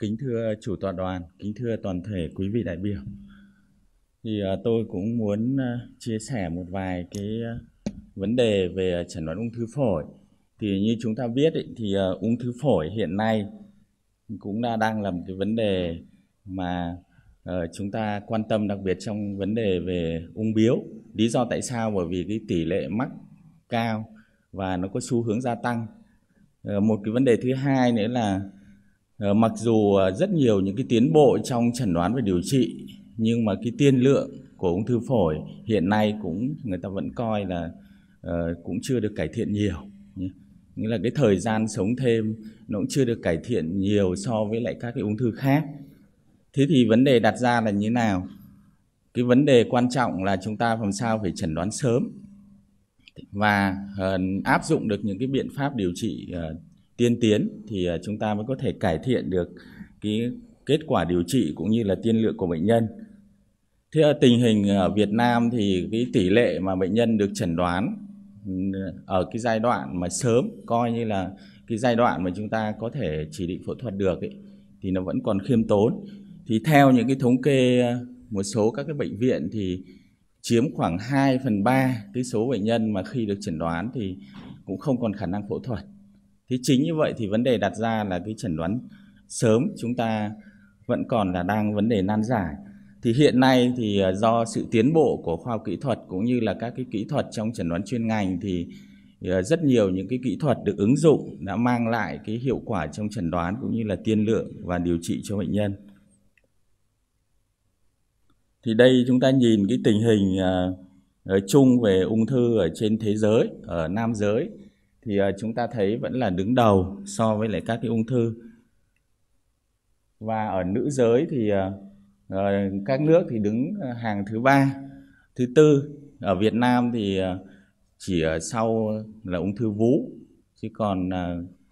Kính thưa chủ tọa đoàn, kính thưa toàn thể quý vị đại biểu. Thì à, tôi cũng muốn à, chia sẻ một vài cái à, vấn đề về chẩn đoán ung thư phổi. Thì như chúng ta biết ý, thì ung thư phổi hiện nay cũng đã đang là một cái vấn đề mà ờ, chúng ta quan tâm đặc biệt trong vấn đề về ung biếu. Lý do tại sao? Bởi vì cái tỷ lệ mắc cao và nó có xu hướng gia tăng. Ờ, một cái vấn đề thứ hai nữa là Ờ, mặc dù ờ, rất nhiều những cái tiến bộ trong chẩn đoán và điều trị nhưng mà cái tiên lượng của ung thư phổi hiện nay cũng người ta vẫn coi là uh, cũng chưa được cải thiện nhiều nghĩa là cái thời gian sống thêm nó cũng chưa được cải thiện nhiều so với lại các cái ung thư khác thế thì vấn đề đặt ra là như thế nào cái vấn đề quan trọng là chúng ta làm sao phải chẩn đoán sớm và uh, áp dụng được những cái biện pháp điều trị uh, tiên tiến thì à, chúng ta mới có thể cải thiện được cái kết quả điều trị cũng như là tiên lượng của bệnh nhân. Thế ở tình hình ở Việt Nam thì cái tỷ lệ mà bệnh nhân được chẩn đoán ừ, ở cái giai đoạn mà sớm coi như là cái giai đoạn mà chúng ta có thể chỉ định phẫu thuật được ấy, thì nó vẫn còn khiêm tốn. Thì theo những cái thống kê à, một số các cái bệnh viện thì chiếm khoảng 2 phần 3 cái số bệnh nhân mà khi được chẩn đoán thì cũng không còn khả năng phẫu thuật thế chính như vậy thì vấn đề đặt ra là cái chẩn đoán sớm chúng ta vẫn còn là đang vấn đề nan giải thì hiện nay thì à, do sự tiến bộ của khoa học kỹ thuật cũng như là các cái kỹ thuật trong chẩn đoán chuyên ngành thì à, rất nhiều những cái kỹ thuật được ứng dụng đã mang lại cái hiệu quả trong chẩn đoán cũng như là tiên lượng và điều trị cho bệnh nhân. Thì đây chúng ta nhìn cái tình hình à, chung về ung thư ở trên thế giới, ở nam giới thì à, chúng ta thấy vẫn là đứng đầu so với lại các cái ung thư và ở nữ giới thì à, ờ, các nước thì đứng à, hàng thứ ba thứ tư ở Việt Nam thì chỉ ở sau là ung thư vú chứ còn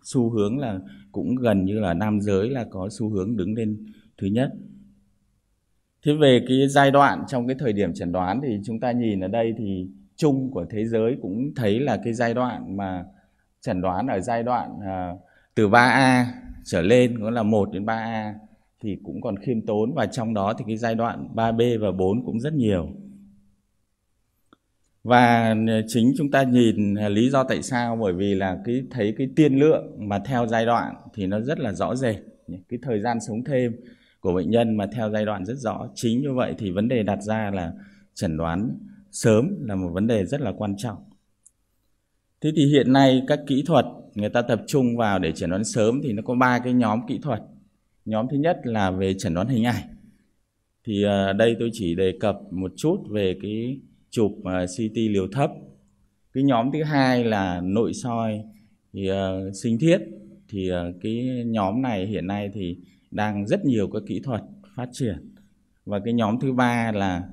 xu hướng là cũng gần như là nam giới là có xu hướng đứng lên thứ nhất thế về cái giai đoạn trong cái thời điểm chẩn đoán thì chúng ta nhìn ở đây thì chung của thế giới cũng thấy là cái giai đoạn mà chẩn đoán ở giai đoạn uh, từ 3A trở lên có là 1 đến 3A thì cũng còn khiêm tốn và trong đó thì cái giai đoạn 3B và 4 cũng rất nhiều. Và ờ, chính chúng ta nhìn ờ, lý do tại sao bởi vì là cái thấy cái tiên lượng mà theo giai đoạn thì nó rất là rõ rệt, cái thời gian sống thêm của bệnh nhân mà theo giai đoạn rất rõ. Chính như vậy thì vấn đề đặt ra là chẩn đoán sớm là một vấn đề rất là quan trọng. Thế thì hiện nay các kỹ thuật người ta tập trung vào để chẩn đoán sớm thì nó có ba cái nhóm kỹ thuật. Nhóm thứ nhất là về chẩn đoán hình ảnh. Thì à, đây tôi chỉ đề cập một chút về cái chụp CT à, liều thấp. Cái nhóm thứ hai là nội soi thì, uh, sinh thiết thì uh, cái nhóm này hiện nay thì đang rất nhiều các kỹ thuật phát triển. Và cái nhóm thứ ba là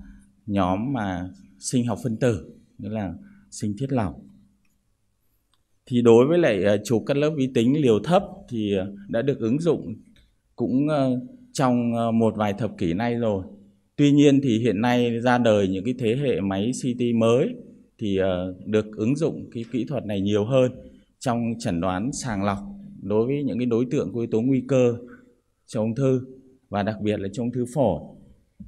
nhóm mà sinh học phân tử, nghĩa là sinh thiết lỏng thì đối với lại ờ, chụp cắt lớp vi tính liều thấp thì ờ, đã được ứng dụng cũng ờ, trong một vài thập kỷ nay rồi. Tuy nhiên thì hiện nay ra đời những cái thế hệ máy CT mới thì được ứng dụng cái kỹ thuật này nhiều hơn trong chẩn đoán sàng lọc đối với những cái đối tượng có yếu tố nguy cơ cho ung thư và đặc biệt là trong ung thư phổi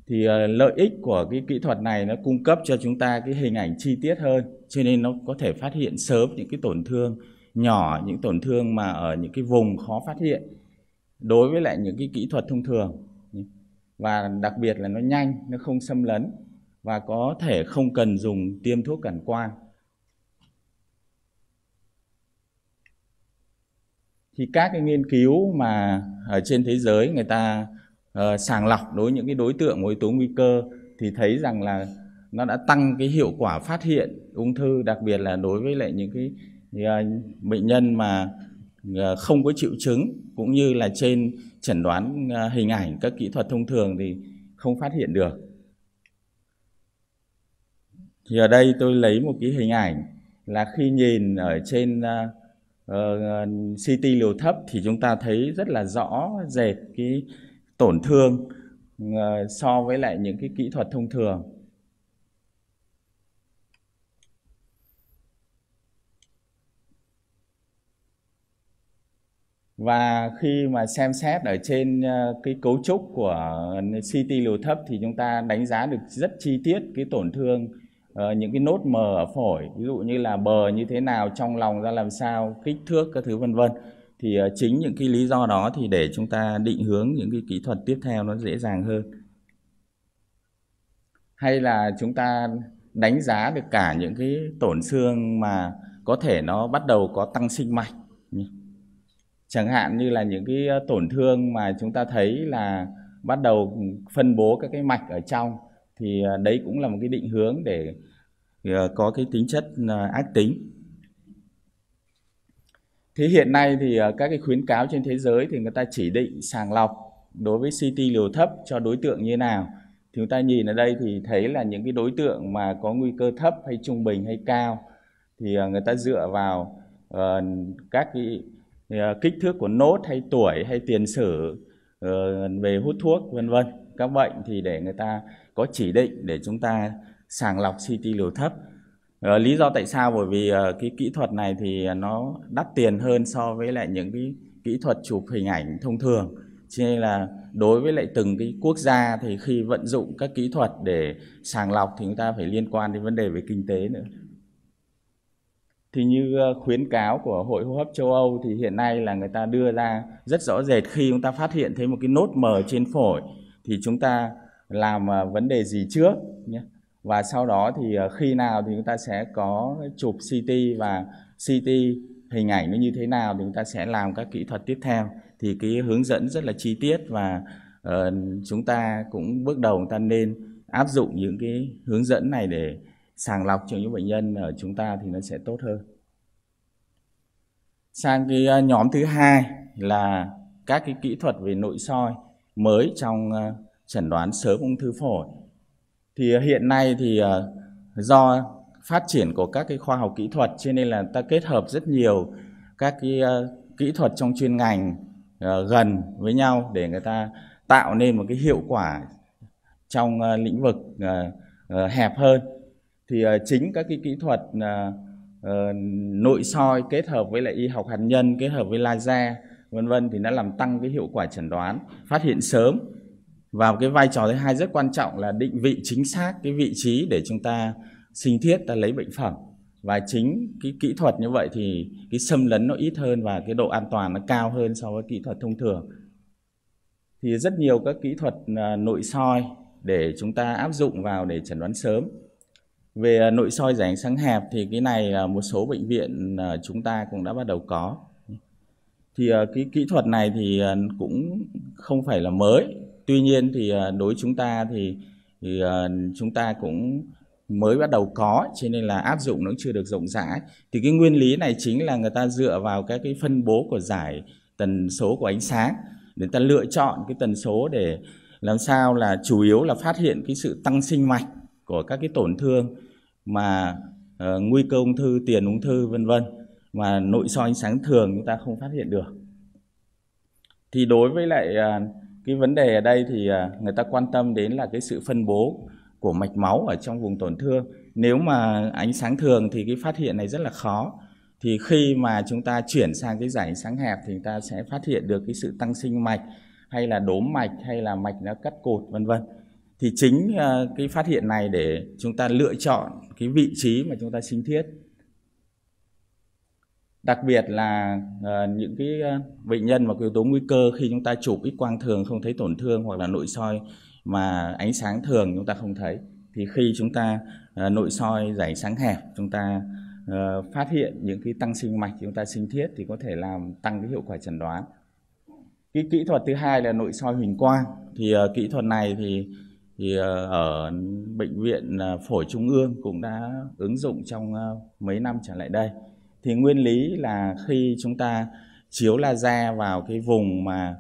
thì lợi ích của cái kỹ thuật này nó cung cấp cho chúng ta cái hình ảnh chi tiết hơn cho nên nó có thể phát hiện sớm những cái tổn thương nhỏ những tổn thương mà ở những cái vùng khó phát hiện đối với lại những cái kỹ thuật thông thường và đặc biệt là nó nhanh nó không xâm lấn và có thể không cần dùng tiêm thuốc cản quang thì các cái nghiên cứu mà ở trên thế giới người ta uh, sàng lọc đối những cái đối tượng yếu tố nguy cơ thì thấy rằng là nó đã tăng cái hiệu quả phát hiện ung thư đặc biệt là đối với lại những cái ờ, bệnh nhân mà ờ, không có triệu chứng cũng như là trên chẩn đoán ờ, hình ảnh các kỹ thuật thông thường thì không phát hiện được. Thì ở đây tôi lấy một cái hình ảnh là khi nhìn ở trên uh, CT liều thấp thì chúng ta thấy rất là rõ rệt cái tổn thương uh, so với lại những cái kỹ thuật thông thường và khi mà xem xét ở trên ờ, cái cấu trúc của CT liều thấp thì chúng ta đánh giá được rất chi tiết cái tổn thương ờ, những cái nốt mờ ở phổi ví dụ như là bờ như thế nào trong lòng ra làm sao kích thước các thứ vân vân thì ờ, chính những cái lý do đó thì để chúng ta định hướng những cái kỹ thuật tiếp theo nó dễ dàng hơn hay là chúng ta đánh giá được cả những cái tổn thương mà có thể nó bắt đầu có tăng sinh mạch chẳng hạn như là những cái ờ, tổn thương mà chúng ta thấy là bắt đầu phân bố các cái mạch ở trong thì ờ, đấy cũng là một cái định hướng để ờ, có cái tính chất ác tính thế hiện nay thì các cái khuyến cáo trên thế giới thì người ta chỉ định sàng lọc đối với CT liều thấp cho đối tượng như nào thì chúng ta nhìn ở đây thì thấy là những cái đối tượng mà có nguy cơ thấp hay trung bình hay cao thì người ta dựa vào các cái Ờ, kích thước của nốt hay tuổi hay tiền sử ờ, về hút thuốc vân vân các bệnh thì để người ta có chỉ định để chúng ta sàng lọc CT liều thấp ờ, lý do tại sao bởi vì cái kỹ thuật này thì nó đắt tiền hơn so với lại những cái kỹ thuật chụp hình ảnh thông thường cho nên là đối với lại từng cái quốc gia thì khi vận dụng các kỹ thuật để sàng lọc thì chúng ta phải liên quan đến vấn đề về kinh tế nữa thì như ờ, khuyến cáo của Hội hô hấp châu Âu thì hiện nay là người ta đưa ra rất rõ rệt khi chúng ta phát hiện thấy một cái nốt mờ trên phổi thì chúng ta làm ờ, vấn đề gì trước nhé. Và sau đó thì ờ, khi nào thì chúng ta sẽ có chụp CT và CT hình ảnh nó như thế nào thì chúng ta sẽ làm các kỹ thuật tiếp theo thì cái hướng dẫn rất là chi tiết và uh, chúng ta cũng bước đầu chúng ta nên áp dụng những cái hướng dẫn này để sàng lọc cho những bệnh nhân ở chúng ta thì nó sẽ tốt hơn sang cái à, nhóm thứ hai là các cái kỹ thuật về nội soi mới trong à, chẩn đoán sớm ung thư phổi thì à, hiện nay thì do phát triển của các cái khoa học kỹ thuật cho nên là ta kết hợp rất nhiều các cái kỹ thuật trong chuyên ngành gần với nhau để người ta tạo nên một cái hiệu quả trong lĩnh vực hẹp hơn thì ờ, chính các cái kỹ thuật à, ờ, nội soi kết hợp với lại y học hạt nhân kết hợp với laser vân vân thì nó làm tăng cái hiệu quả chẩn đoán phát hiện sớm và cái vai trò thứ hai rất quan trọng là định vị chính xác cái vị trí để chúng ta sinh thiết ta lấy bệnh phẩm và chính cái kỹ thuật như vậy thì cái xâm lấn nó ít hơn và cái độ an toàn nó cao hơn so với kỹ thuật thông thường thì rất nhiều các kỹ thuật à, nội soi để chúng ta áp dụng vào để chẩn đoán sớm về à, nội soi giải ánh sáng hẹp thì cái này là một số bệnh viện à, chúng ta cũng đã bắt đầu có thì à, cái kỹ thuật này thì cũng không phải là mới tuy nhiên thì đối chúng ta thì, thì chúng ta cũng mới bắt đầu có cho nên là áp dụng nó chưa được rộng rãi thì cái nguyên lý này chính là người ta dựa vào các cái phân bố của giải tần số của ánh sáng để ta lựa chọn cái tần số để làm sao là chủ yếu là phát hiện cái sự tăng sinh mạch của các cái tổn thương mà uh, nguy cơ ung thư, tiền ung thư vân vân mà nội soi ánh sáng thường chúng ta không phát hiện được. Thì đối với lại uh, cái vấn đề ở đây thì uh, người ta quan tâm đến là cái sự phân bố của mạch máu ở trong vùng tổn thương. Nếu mà ánh sáng thường thì cái phát hiện này rất là khó. Thì khi mà chúng ta chuyển sang cái giải ánh sáng hẹp thì chúng ta sẽ phát hiện được cái sự tăng sinh mạch hay là đốm mạch hay là mạch nó cắt cột vân vân thì chính à, cái phát hiện này để chúng ta lựa chọn cái vị trí mà chúng ta sinh thiết đặc biệt là à, những cái à, bệnh nhân mà yếu tố nguy cơ khi chúng ta chụp ít quang thường không thấy tổn thương hoặc là nội soi mà ánh sáng thường chúng ta không thấy thì khi chúng ta nội soi giải sáng hẹp chúng ta phát hiện những cái tăng sinh mạch chúng ta sinh thiết thì có thể làm tăng cái hiệu quả chẩn đoán cái kỹ thuật thứ hai là nội soi huỳnh quang thì kỹ thuật này thì thì ờ, ở bệnh viện ờ, phổi trung ương cũng đã ứng dụng trong ờ, mấy năm trở lại đây thì nguyên lý là khi chúng ta chiếu laser vào cái vùng mà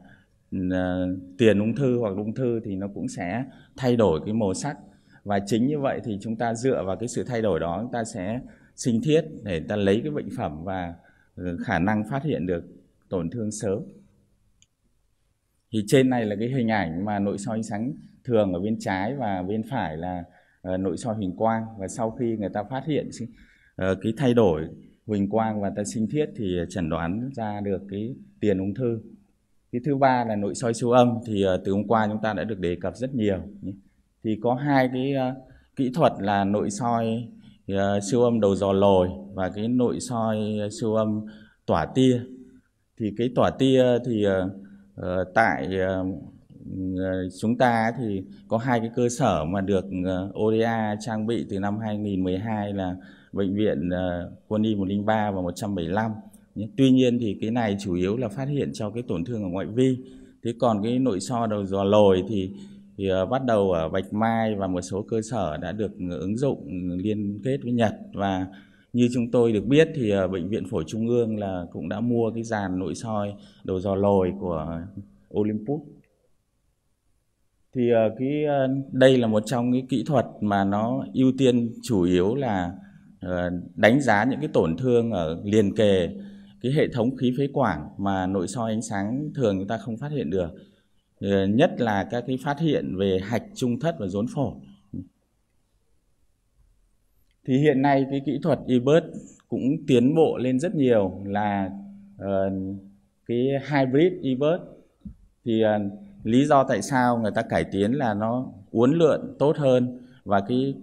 tiền ung thư hoặc ung thư thì nó cũng sẽ thay đổi cái màu sắc và chính như vậy thì chúng ta dựa vào cái sự thay đổi đó chúng ta sẽ sinh thiết để ta lấy cái bệnh phẩm và khả năng phát hiện được tổn thương sớm thì trên này là cái hình ảnh mà nội soi sáng thường ở bên trái và bên phải là uh, nội soi huỳnh quang và sau khi người ta phát hiện uh, cái thay đổi huỳnh quang và ta sinh thiết thì chẩn đoán ra được cái tiền ung thư cái thứ ba là nội soi siêu âm thì uh, từ hôm qua chúng ta đã được đề cập rất nhiều thì có hai cái uh, kỹ thuật là nội soi uh, siêu âm đầu dò lồi và cái nội soi siêu âm tỏa tia thì cái tỏa tia thì uh, tại uh, Ờ, chúng ta thì có hai cái cơ sở mà được ờ, ODA trang bị từ năm 2012 là bệnh viện ờ, quân y 103 và 175. Tuy nhiên thì cái này chủ yếu là phát hiện cho cái tổn thương ở ngoại vi. Thế còn cái nội so đầu dò lồi thì thì bắt đầu ở Bạch Mai và một số cơ sở đã được ứng dụng liên kết với Nhật và như chúng tôi được biết thì bệnh viện phổi trung ương là cũng đã mua cái dàn nội soi đầu dò lồi của Olympus thì ờ, cái ờ, đây là một trong những kỹ thuật mà nó ưu tiên chủ yếu là ờ, đánh giá những cái tổn thương ở liền kề cái hệ thống khí phế quản mà nội soi ánh sáng thường chúng ta không phát hiện được nhất là các cái phát hiện về hạch trung thất và rốn phổi thì hiện nay cái kỹ thuật eBird cũng tiến bộ lên rất nhiều là cái hybrid eBird thì lý do tại sao người ta cải tiến là nó uốn lượn tốt hơn và cái,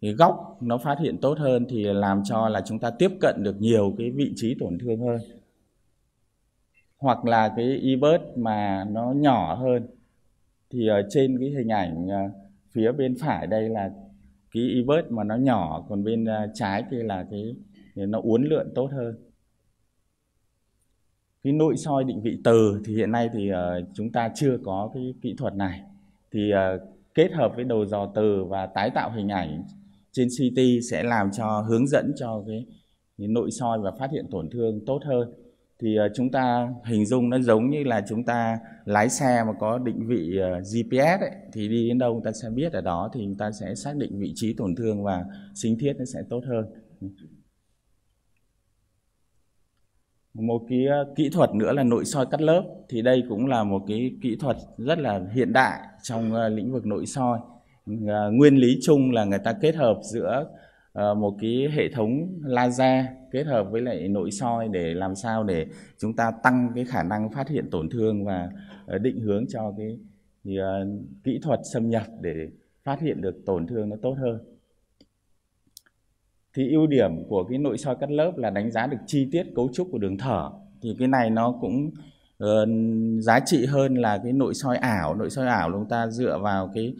cái góc nó phát hiện tốt hơn thì làm cho là chúng ta tiếp cận được nhiều cái vị trí tổn thương hơn hoặc là cái e mà nó nhỏ hơn thì ở trên cái hình ảnh ờ, phía bên phải đây là cái e mà nó nhỏ còn bên ờ, trái kia là cái nó uốn lượn tốt hơn cái nội soi định vị từ thì hiện nay thì uh, chúng ta chưa có cái kỹ thuật này thì uh, kết hợp với đầu dò từ và tái tạo hình ảnh trên CT sẽ làm cho hướng dẫn cho cái, cái nội soi và phát hiện tổn thương tốt hơn thì uh, chúng ta hình dung nó giống như là chúng ta lái xe mà có định vị uh, GPS ấy, thì đi đến đâu người ta sẽ biết ở đó thì chúng ta sẽ xác định vị trí tổn thương và sinh thiết nó sẽ tốt hơn một cái ờ, kỹ thuật nữa là nội soi cắt lớp thì đây cũng là một cái kỹ thuật rất là hiện đại trong ờ, lĩnh vực nội soi ờ, nguyên lý chung là người ta kết hợp giữa một cái hệ thống laser kết hợp với lại nội soi để làm sao để chúng ta tăng cái khả năng phát hiện tổn thương và định hướng cho cái kỹ thuật xâm nhập để phát hiện được tổn thương nó tốt hơn thì ưu điểm của cái nội soi cắt lớp là đánh giá được chi tiết cấu trúc của đường thở thì cái này nó cũng uh, giá trị hơn là cái nội soi ảo nội soi ảo chúng ta dựa vào cái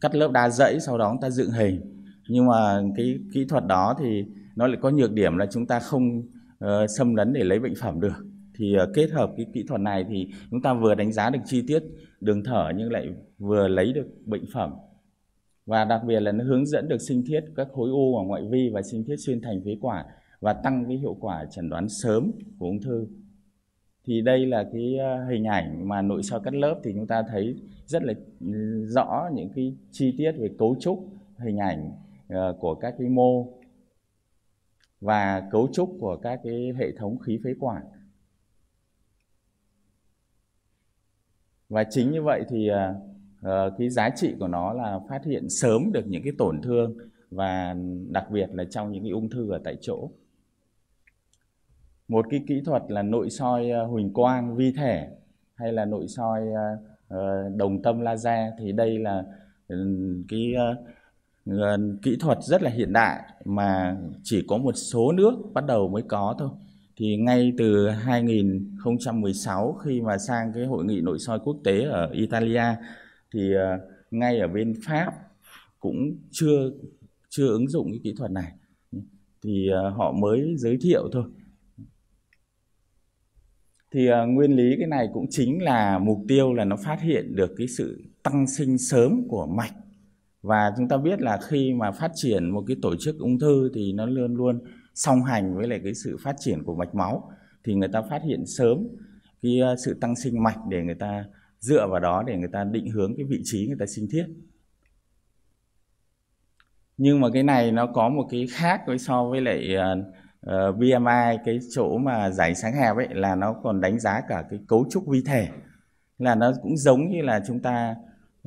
cắt lớp đa dãy sau đó chúng ta dựng hình nhưng mà cái kỹ thuật đó thì nó lại có nhược điểm là chúng ta không uh, xâm lấn để lấy bệnh phẩm được thì uh, kết hợp cái kỹ thuật này thì chúng ta vừa đánh giá được chi tiết đường thở nhưng lại vừa lấy được bệnh phẩm và đặc biệt là nó hướng dẫn được sinh thiết các khối u ở ngoại vi và sinh thiết xuyên thành phế quản và tăng cái hiệu quả chẩn đoán sớm của ung thư. Thì đây là cái ờ, hình ảnh mà nội soi cắt lớp thì chúng ta thấy rất là ừ, rõ những cái chi tiết về cấu trúc hình ảnh ờ, của các cái mô và cấu trúc của các cái hệ thống khí phế quản. Và chính như vậy thì ờ, Ờ, cái giá trị của nó là phát hiện sớm được những cái tổn thương và đặc biệt là trong những cái ung thư ở tại chỗ một cái kỹ thuật là nội soi ờ, huỳnh quang vi thể hay là nội soi ờ, đồng tâm laser thì đây là ừ, cái kỹ thuật rất là hiện đại mà chỉ có một số nước bắt đầu mới có thôi thì ngay từ 2016 khi mà sang cái hội nghị nội soi quốc tế ở Italia thì ờ, ngay ở bên Pháp cũng chưa chưa ứng dụng cái kỹ thuật này thì ờ, họ mới giới thiệu thôi thì ờ, nguyên lý cái này cũng chính là mục tiêu là nó phát hiện được cái sự tăng sinh sớm của mạch và chúng ta biết là khi mà phát triển một cái tổ chức ung thư thì nó luôn luôn song hành với lại cái sự phát triển của mạch máu thì người ta phát hiện sớm cái sự tăng sinh mạch để người ta dựa vào đó để người ta định hướng cái vị trí người ta sinh thiết nhưng mà cái này nó có một cái khác với so với lại uh, ờ, ờ, BMI cái chỗ mà giải sáng hẹp ấy là nó còn đánh giá cả cái cấu trúc vi thể là nó cũng giống như là chúng ta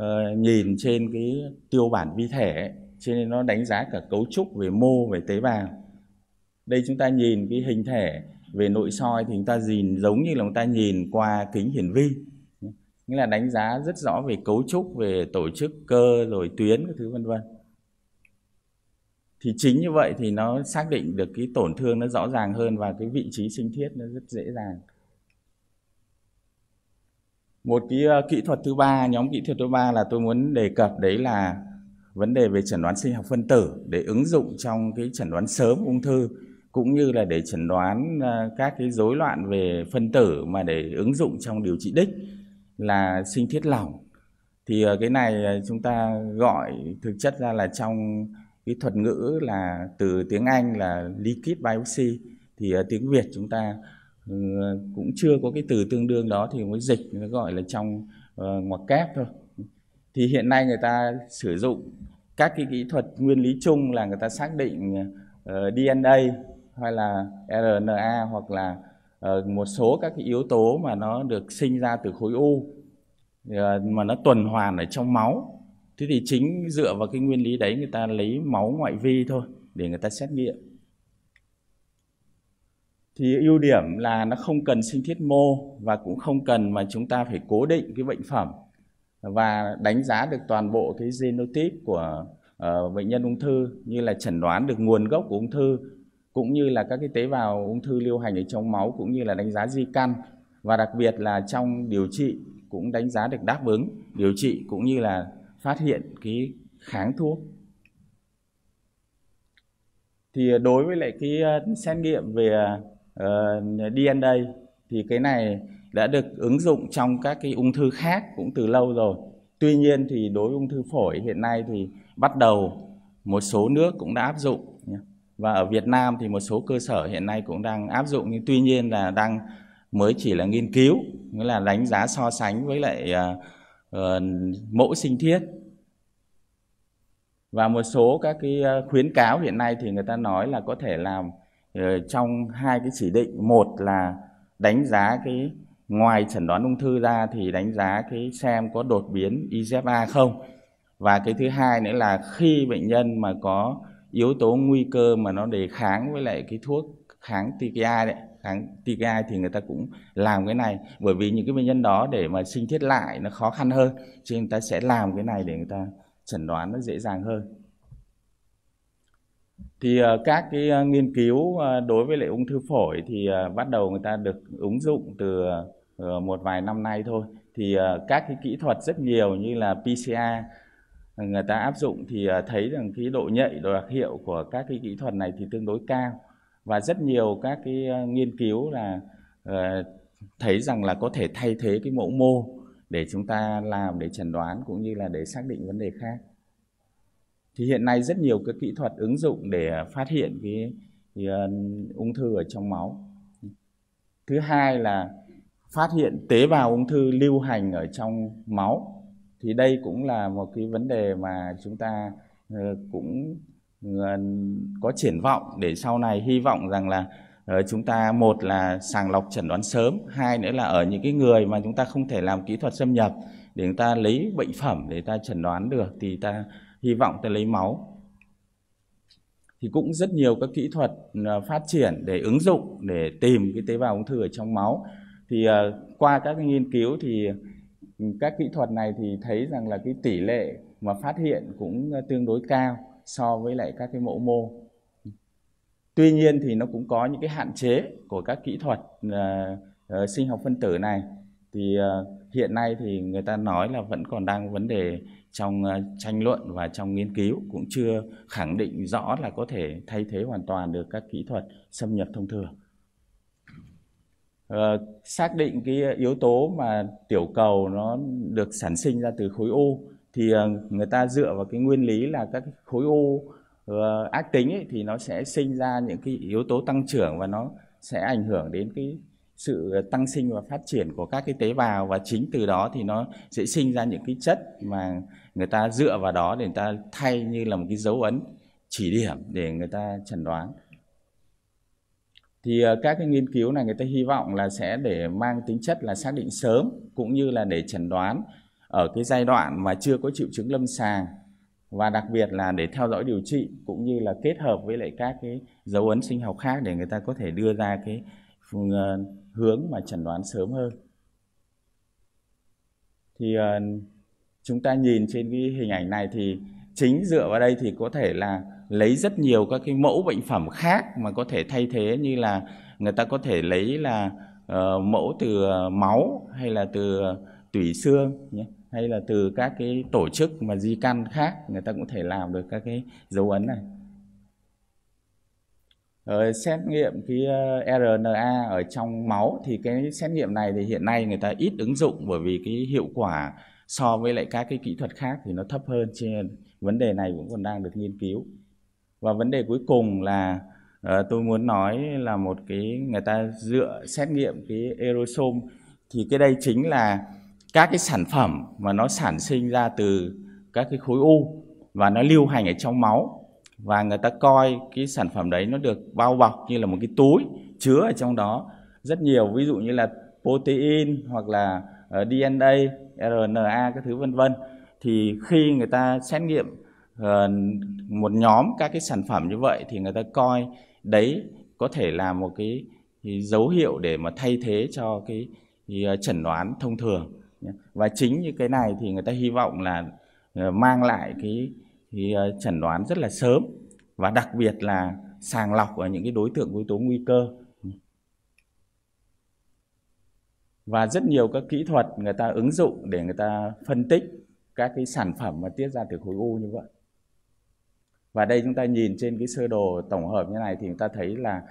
uh, nhìn trên cái tiêu bản vi thể ấy. cho nên nó đánh giá cả cấu trúc về mô về tế bào đây chúng ta nhìn cái hình thể về nội soi thì chúng ta nhìn giống như là chúng ta nhìn qua kính hiển vi nghĩa là đánh giá rất rõ về cấu trúc về tổ chức cơ rồi tuyến các thứ vân vân thì chính như vậy thì nó xác định được cái tổn thương nó rõ ràng hơn và cái vị trí sinh thiết nó rất dễ dàng một cái ờ, kỹ thuật thứ ba nhóm kỹ thuật thứ ba là tôi muốn đề cập đấy là vấn đề về chẩn đoán sinh học phân tử để ứng dụng trong cái chẩn đoán sớm ung thư cũng như là để chẩn đoán ờ, các cái rối loạn về phân tử mà để ứng dụng trong điều trị đích là sinh thiết lỏng thì ờ, cái này ờ, chúng ta gọi thực chất ra là trong cái thuật ngữ là từ tiếng Anh là liquid biopsy thì ờ, tiếng Việt chúng ta ừ, cũng chưa có cái từ tương đương đó thì mới dịch nó gọi là trong uh, ngoặc kép thôi thì hiện nay người ta sử dụng các cái kỹ thuật nguyên lý chung là người ta xác định DNA hay là RNA hoặc là Ờ, một số các cái yếu tố mà nó được sinh ra từ khối u ờ, mà nó tuần hoàn ở trong máu thế thì chính dựa vào cái nguyên lý đấy người ta lấy máu ngoại vi thôi để người ta xét nghiệm thì ưu điểm là nó không cần sinh thiết mô và cũng không cần mà chúng ta phải cố định cái bệnh phẩm và đánh giá được toàn bộ cái genotype của uh, bệnh nhân ung thư như là chẩn đoán được nguồn gốc của ung thư cũng như là các cái tế bào ung thư lưu hành ở trong máu cũng như là đánh giá di căn và đặc biệt là trong điều trị cũng đánh giá được đáp ứng điều trị cũng như là phát hiện cái kháng thuốc thì đối với lại cái ờ, xét nghiệm về uh, ờ, DNA thì cái này đã được ứng dụng trong các cái ung thư khác cũng từ lâu rồi. Tuy nhiên thì đối với ung thư phổi hiện nay thì bắt đầu một số nước cũng đã áp dụng và ở Việt Nam thì một số cơ sở hiện nay cũng đang áp dụng nhưng tuy nhiên là đang mới chỉ là nghiên cứu nghĩa là đánh giá so sánh với lại uh, mẫu sinh thiết và một số các cái à, khuyến cáo hiện nay thì người ta nói là có thể làm ờ, trong hai cái chỉ định một là đánh giá cái ngoài chẩn đoán ung thư ra thì đánh giá cái xem có đột biến IGFA không và cái thứ hai nữa là khi bệnh nhân mà có yếu tố nguy cơ mà nó đề kháng với lại cái thuốc kháng TKI đấy kháng TKI thì người ta cũng làm cái này bởi vì những cái bệnh nhân đó để mà sinh thiết lại nó khó khăn hơn cho nên người ta sẽ làm cái này để người ta chẩn đoán nó dễ dàng hơn thì ờ, các cái ờ, nghiên cứu ờ, đối với lại ung thư phổi thì bắt đầu người ta được ứng dụng từ một vài năm nay thôi thì các cái kỹ thuật rất nhiều như là PCR người ta áp dụng thì à, thấy rằng cái độ nhạy độ đặc hiệu của các cái kỹ thuật này thì tương đối cao và rất nhiều các cái à, nghiên cứu là à, thấy rằng là có thể thay thế cái mẫu mô để chúng ta làm để chẩn đoán cũng như là để xác định vấn đề khác thì hiện nay rất nhiều các kỹ thuật ứng dụng để phát hiện cái, cái ung thư ở trong máu thứ hai là phát hiện tế bào ung thư lưu hành ở trong máu thì đây cũng là một cái vấn đề mà chúng ta ờ, cũng ờ, có triển vọng để sau này hy vọng rằng là ờ, chúng ta một là sàng lọc chẩn đoán sớm hai nữa là ở những cái người mà chúng ta không thể làm kỹ thuật xâm nhập để chúng ta lấy bệnh phẩm để ta chẩn đoán được thì ta hy vọng ta lấy máu thì cũng rất nhiều các kỹ thuật phát triển để ứng dụng để tìm cái tế bào ung thư ở trong máu thì qua các nghiên cứu thì các kỹ thuật này thì thấy rằng là cái tỷ lệ mà phát hiện cũng ờ, tương đối cao so với lại các cái mẫu mô tuy nhiên thì nó cũng có những cái hạn chế của các kỹ thuật uh, uh, sinh học phân tử này thì uh, hiện nay thì người ta nói là vẫn còn đang vấn đề trong uh, tranh luận và trong nghiên cứu cũng chưa khẳng định rõ là có thể thay thế hoàn toàn được các kỹ thuật xâm nhập thông thường uh, xác định cái yếu tố mà tiểu cầu nó được sản sinh ra từ khối u thì uh, người ta dựa vào cái nguyên lý là các khối u uh, ác tính ấy, thì nó sẽ sinh ra những cái yếu tố tăng trưởng và nó sẽ ảnh hưởng đến cái sự tăng sinh và phát triển của các cái tế bào và chính từ đó thì nó sẽ sinh ra những cái chất mà người ta dựa vào đó để người ta thay như là một cái dấu ấn chỉ điểm để người ta chẩn đoán thì ờ, các cái nghiên cứu này người ta hy vọng là sẽ để mang tính chất là xác định sớm cũng như là để chẩn đoán ở cái giai đoạn mà chưa có triệu chứng lâm sàng và đặc biệt là để theo dõi điều trị cũng như là kết hợp với lại các cái dấu ấn sinh học khác để người ta có thể đưa ra cái ờ, hướng mà chẩn đoán sớm hơn thì ờ, chúng ta nhìn trên cái hình ảnh này thì chính dựa vào đây thì có thể là lấy rất nhiều các cái mẫu bệnh phẩm khác mà có thể thay thế như là người ta có thể lấy là uh, mẫu từ ờ, máu hay là từ ờ, tủy xương nhé hay là từ các cái tổ chức mà di căn khác người ta cũng thể làm được các cái dấu ấn này ở xét nghiệm cái RNA ở trong máu thì cái xét nghiệm này thì hiện nay người ta ít ứng dụng bởi vì cái hiệu quả so với lại các cái kỹ thuật khác thì nó thấp hơn cho nên vấn đề này cũng còn đang được nghiên cứu và vấn đề cuối cùng là ờ, tôi muốn nói là một cái người ta dựa xét nghiệm cái aerosol thì cái đây chính là các cái sản phẩm mà nó sản sinh ra từ các cái khối u và nó lưu hành ở trong máu và người ta coi cái sản phẩm đấy nó được bao bọc như là một cái túi chứa ở trong đó rất nhiều ví dụ như là protein hoặc là ờ, DNA, RNA các thứ vân vân thì khi người ta xét nghiệm Ờ, một nhóm các cái sản phẩm như vậy thì người ta coi đấy có thể là một cái dấu hiệu để mà thay thế cho cái ờ, chẩn đoán thông thường và chính như cái này thì người ta hy vọng là ờ, mang lại cái, cái chẩn đoán rất là sớm và đặc biệt là sàng lọc ở những cái đối tượng yếu tố nguy cơ và rất nhiều các kỹ thuật người ta ứng dụng để người ta phân tích các cái sản phẩm mà tiết ra từ khối u như vậy và đây chúng ta nhìn trên cái sơ đồ tổng hợp như này thì chúng ta thấy là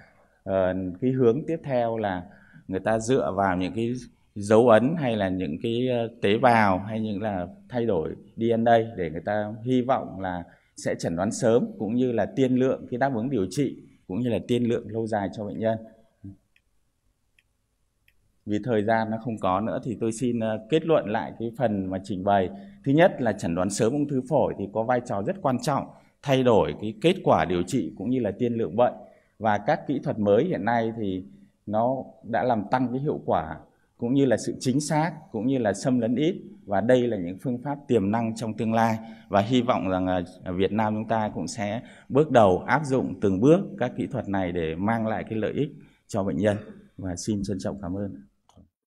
uh, cái hướng tiếp theo là người ta dựa vào những cái dấu ấn hay là những cái ờ, tế bào hay những là thay đổi DNA để người ta hy vọng là sẽ chẩn đoán sớm cũng như là tiên lượng cái đáp ứng điều trị cũng như là tiên lượng lâu dài cho bệnh nhân. Vì thời gian nó không có nữa thì tôi xin ờ, kết luận lại cái phần mà trình bày. Thứ nhất là chẩn đoán sớm ung thư phổi thì có vai trò rất quan trọng thay đổi cái kết quả điều trị cũng như là tiên lượng bệnh và các kỹ thuật mới hiện nay thì nó đã làm tăng cái hiệu quả cũng như là sự chính xác cũng như là xâm lấn ít và đây là những phương pháp tiềm năng trong tương lai và hy vọng rằng Việt Nam chúng ta cũng sẽ bước đầu áp dụng từng bước các kỹ thuật này để mang lại cái lợi ích cho bệnh nhân và xin trân trọng cảm ơn.